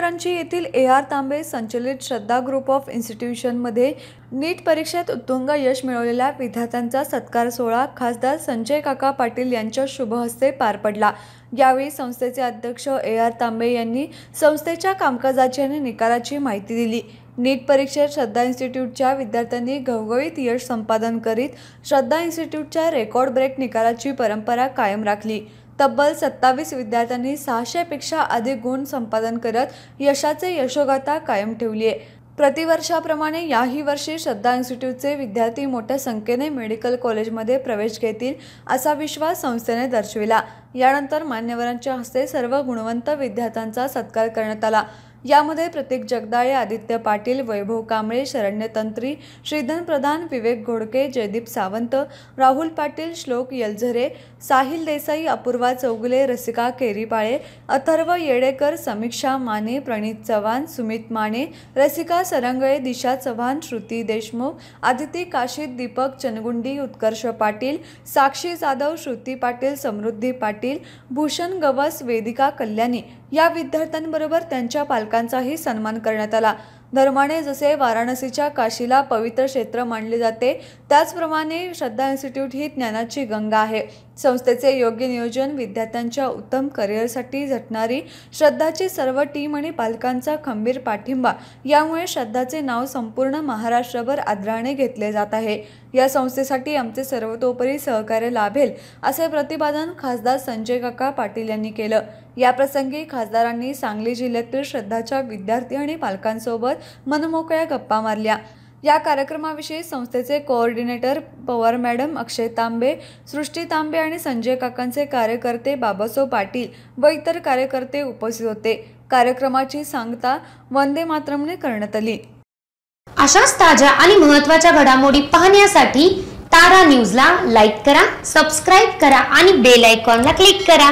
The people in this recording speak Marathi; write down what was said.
करंजी येथील ए आर तांबे संचलित श्रद्धा ग्रुप ऑफ इन्स्टिट्यूशनमध्ये नीट परीक्षेत उत्तुंग यश मिळवलेल्या विद्यार्थ्यांचा सत्कार सोहळा खासदार संजय काका पाटील यांच्या शुभहस्ते पार पडला यावेळी संस्थेचे अध्यक्ष ए आर तांबे यांनी संस्थेच्या कामकाजाची आणि निकालाची माहिती दिली नीट परीक्षेत श्रद्धा इन्स्टिट्यूटच्या विद्यार्थ्यांनी घवघवीत यश संपादन करीत श्रद्धा इन्स्टिट्यूटच्या रेकॉर्ड ब्रेक निकालाची परंपरा कायम राखली तब्बल सत्तावीस विद्यार्थ्यांनी सहाशेपेक्षा अधिक गुण संपादन करत यशाचे यशोगाथा कायम ठेवली आहे प्रतिवर्षाप्रमाणे याही वर्षी श्रद्धा इन्स्टिट्यूटचे विद्यार्थी मोठ्या संख्येने मेडिकल कॉलेजमध्ये प्रवेश घेतील असा विश्वास संस्थेने दर्शविला यानंतर मान्यवरांच्या हस्ते सर्व गुणवंत विद्यार्थ्यांचा सत्कार करण्यात आला यामध्ये प्रतीक जगदाळे आदित्य पाटील वैभव कांबळे शरण्य तंत्री श्रीधन प्रधान विवेक घोडके जयदीप सावंत राहुल पाटील श्लोक यलझरे साहिल देसाई अपूर्वा चौगुले रसिका केरीपाळे अथर्व येडेकर समीक्षा माने प्रणित चव्हाण सुमित माने रसिका सरंगळे दिशा चव्हाण श्रुती देशमुख आदिती काशीद दीपक चनगुंडी उत्कर्ष पाटील साक्षी जाधव श्रुती पाटील समृद्धी पाटील भूषण गवस वेदिका कल्याणी या विद्यार्थ्यांबरोबर त्यांच्या पालकांचाही सन्मान करण्यात आला धर्माने जसे वाराणसीच्या काशीला पवित्र क्षेत्र मानले जाते त्याचप्रमाणे श्रद्धा इन्स्टिट्यूट ही ज्ञानाची गंगा आहे संस्थेचे योग्य नियोजन विद्यार्थ्यांच्या उत्तम करिअरसाठी झटणारी श्रद्धाची सर्व टीम आणि पालकांचा खंबीर पाठिंबा यामुळे श्रद्धाचे नाव संपूर्ण महाराष्ट्रभर आदराने घेतले जात आहे या संस्थेसाठी आमचे सर्वतोपरी सहकार्य लाभेल असे प्रतिपादन खासदार संजय काका पाटील यांनी केलं याप्रसंगी खासदारांनी सांगली जिल्ह्यातील श्रद्धाच्या विद्यार्थी आणि पालकांसोबत मनमोकळ्या गप्पा मारल्या या कार्यक्रमाविषयी संस्थेचे कोऑर्डिनेटर पवार मॅडम अक्षय तांबे सृष्टी तांबे आणि संजय काकांचे कार्यकर्ते बाबासो पाटील व इतर कार्यकर्ते उपस्थित होते कार्यक्रमाची सांगता वंदे मातरमने करण्यात आली अशाच ताज्या आणि महत्त्वाच्या घडामोडी पाहण्यासाठी तारा न्यूजला लाईक करा सबस्क्राईब करा आणि बेल आयकॉनला क्लिक करा